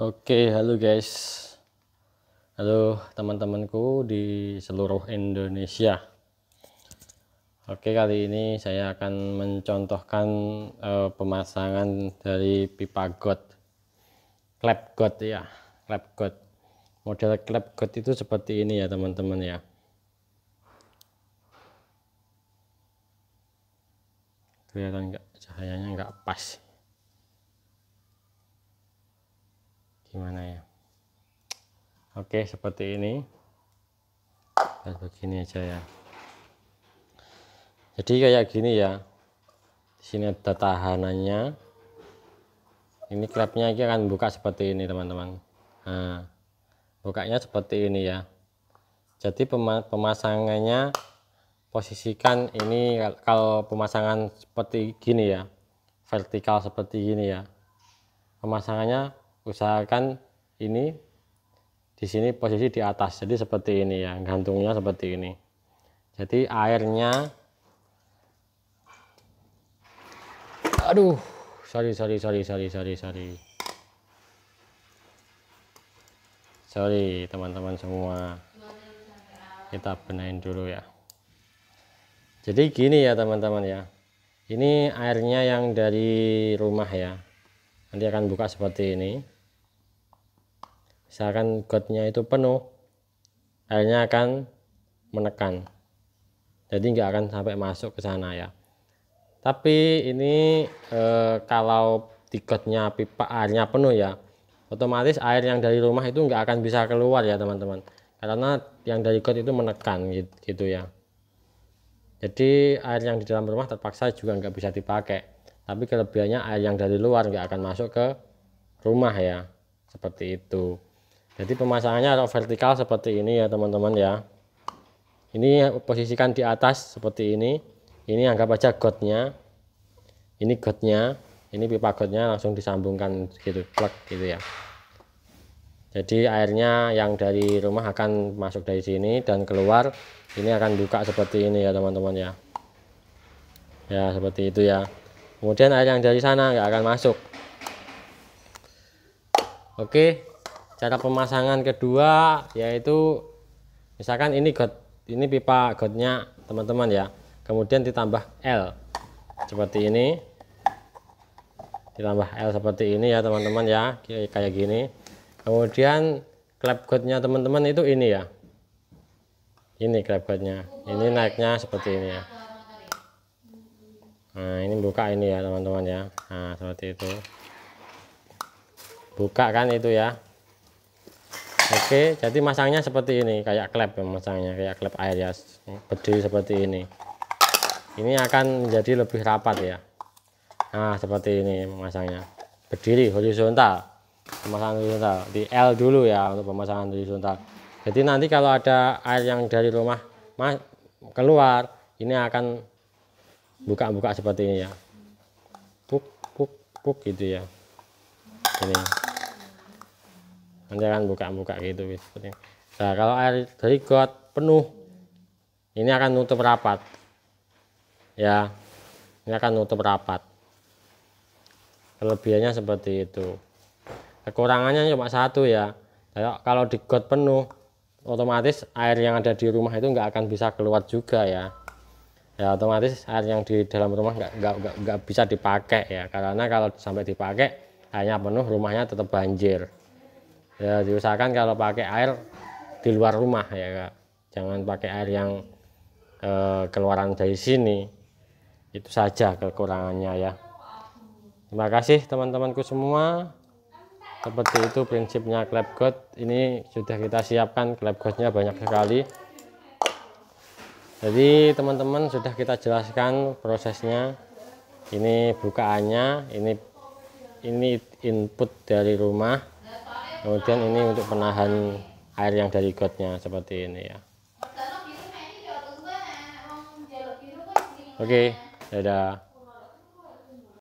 Oke, halo guys. Halo teman-temanku di seluruh Indonesia. Oke, kali ini saya akan mencontohkan uh, pemasangan dari pipa got. Clap got ya, clap got. Model clap got itu seperti ini ya, teman-teman ya. Kelihatan enggak cahayanya enggak pas. gimana ya oke seperti ini dan begini aja ya jadi kayak gini ya di sini ada tahanannya ini klepnya ini akan buka seperti ini teman-teman nah, bukanya seperti ini ya jadi pemasangannya posisikan ini kalau pemasangan seperti gini ya vertikal seperti gini ya pemasangannya usahakan ini di sini posisi di atas jadi seperti ini ya gantungnya seperti ini jadi airnya aduh sorry sorry sorry sorry sorry sorry sorry teman-teman semua kita benahin dulu ya jadi gini ya teman-teman ya ini airnya yang dari rumah ya nanti akan buka seperti ini misalkan gotnya itu penuh airnya akan menekan jadi nggak akan sampai masuk ke sana ya tapi ini e, kalau gotnya pipa airnya penuh ya otomatis air yang dari rumah itu nggak akan bisa keluar ya teman-teman karena yang dari got itu menekan gitu ya jadi air yang di dalam rumah terpaksa juga nggak bisa dipakai tapi kelebihannya air ah, yang dari luar nggak akan masuk ke rumah ya seperti itu jadi pemasangannya harus vertikal seperti ini ya teman-teman ya ini posisikan di atas seperti ini ini anggap aja gotnya ini gotnya ini pipa gotnya langsung disambungkan gitu plug gitu ya jadi airnya yang dari rumah akan masuk dari sini dan keluar ini akan buka seperti ini ya teman-teman ya ya seperti itu ya kemudian air yang dari sana nggak akan masuk oke cara pemasangan kedua yaitu misalkan ini got ini pipa gotnya teman-teman ya kemudian ditambah L seperti ini ditambah L seperti ini ya teman-teman ya kayak gini kemudian klep gotnya teman-teman itu ini ya ini klep gotnya ini naiknya seperti ini ya nah ini buka ini ya teman-teman ya nah seperti itu buka kan itu ya Oke jadi masangnya seperti ini kayak klep ya masangnya kayak klep air ya berdiri seperti ini ini akan menjadi lebih rapat ya nah seperti ini masangnya berdiri horizontal pemasangan horizontal di L dulu ya untuk pemasangan horizontal jadi nanti kalau ada air yang dari rumah keluar ini akan buka-buka seperti ini ya puk puk puk gitu ya ini nanti akan buka-buka gitu seperti ini. nah kalau air dari got penuh ini akan nutup rapat ya ini akan nutup rapat kelebihannya seperti itu kekurangannya cuma satu ya kalau di got penuh otomatis air yang ada di rumah itu nggak akan bisa keluar juga ya ya otomatis air yang di dalam rumah nggak nggak nggak bisa dipakai ya karena kalau sampai dipakai hanya penuh rumahnya tetap banjir ya diusahakan kalau pakai air di luar rumah ya kak jangan pakai air yang eh, keluaran dari sini itu saja kekurangannya ya terima kasih teman-temanku semua seperti itu prinsipnya klep god ini sudah kita siapkan klep godnya banyak sekali jadi teman-teman sudah kita jelaskan prosesnya ini bukaannya ini ini input dari rumah kemudian ini untuk penahan air yang dari gotnya seperti ini ya oke okay, dadah